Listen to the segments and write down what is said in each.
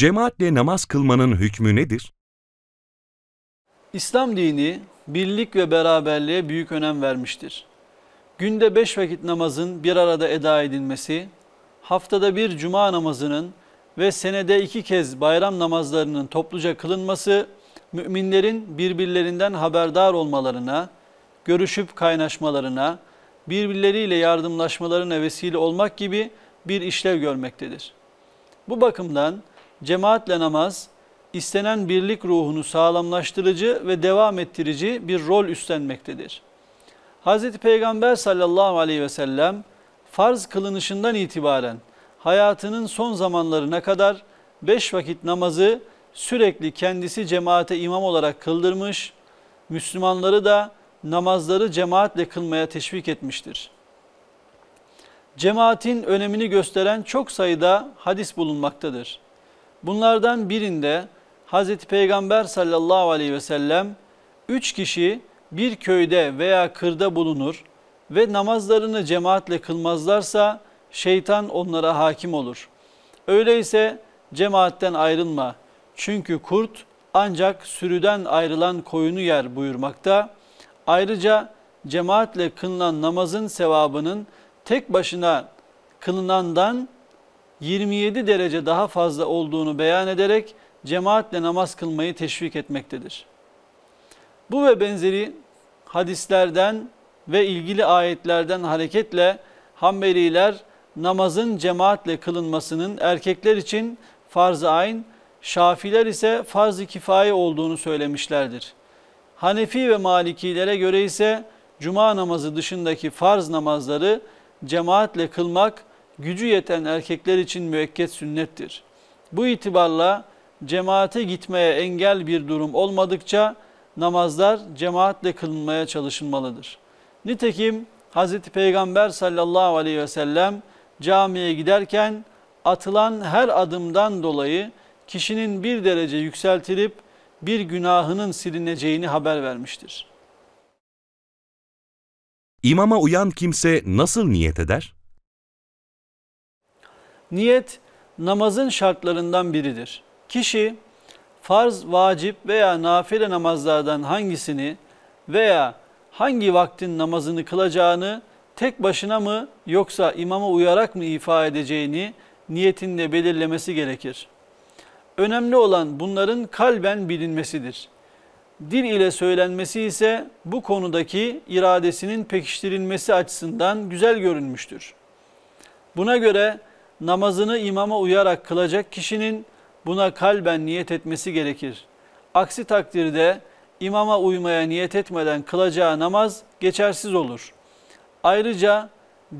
Cemaatle namaz kılmanın hükmü nedir? İslam dini birlik ve beraberliğe büyük önem vermiştir. Günde beş vakit namazın bir arada eda edilmesi, haftada bir cuma namazının ve senede iki kez bayram namazlarının topluca kılınması, müminlerin birbirlerinden haberdar olmalarına, görüşüp kaynaşmalarına, birbirleriyle yardımlaşmalarına vesile olmak gibi bir işlev görmektedir. Bu bakımdan cemaatle namaz istenen birlik ruhunu sağlamlaştırıcı ve devam ettirici bir rol üstlenmektedir. Hz. Peygamber sallallahu aleyhi ve sellem farz kılınışından itibaren hayatının son zamanlarına kadar beş vakit namazı sürekli kendisi cemaate imam olarak kıldırmış, Müslümanları da namazları cemaatle kılmaya teşvik etmiştir. Cemaatin önemini gösteren çok sayıda hadis bulunmaktadır. Bunlardan birinde Hz. Peygamber sallallahu aleyhi ve sellem üç kişi bir köyde veya kırda bulunur ve namazlarını cemaatle kılmazlarsa şeytan onlara hakim olur. Öyleyse cemaatten ayrılma çünkü kurt ancak sürüden ayrılan koyunu yer buyurmakta. Ayrıca cemaatle kılınan namazın sevabının tek başına kılınandan 27 derece daha fazla olduğunu beyan ederek cemaatle namaz kılmayı teşvik etmektedir. Bu ve benzeri hadislerden ve ilgili ayetlerden hareketle Hanbeliler namazın cemaatle kılınmasının erkekler için farz-ı ayn, Şafiler ise farz-ı kifaye olduğunu söylemişlerdir. Hanefi ve Malikilere göre ise cuma namazı dışındaki farz namazları cemaatle kılmak gücü yeten erkekler için müekket sünnettir. Bu itibarla cemaate gitmeye engel bir durum olmadıkça namazlar cemaatle kılınmaya çalışılmalıdır. Nitekim Hz. Peygamber sallallahu aleyhi ve sellem camiye giderken atılan her adımdan dolayı kişinin bir derece yükseltilip bir günahının silineceğini haber vermiştir. İmama uyan kimse nasıl niyet eder? Niyet namazın şartlarından biridir. Kişi farz, vacip veya nafile namazlardan hangisini veya hangi vaktin namazını kılacağını tek başına mı yoksa imama uyarak mı ifa edeceğini niyetinde belirlemesi gerekir. Önemli olan bunların kalben bilinmesidir. Dil ile söylenmesi ise bu konudaki iradesinin pekiştirilmesi açısından güzel görünmüştür. Buna göre namazını imama uyarak kılacak kişinin buna kalben niyet etmesi gerekir. Aksi takdirde imama uymaya niyet etmeden kılacağı namaz geçersiz olur. Ayrıca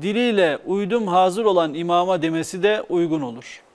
diliyle uydum hazır olan imama demesi de uygun olur.''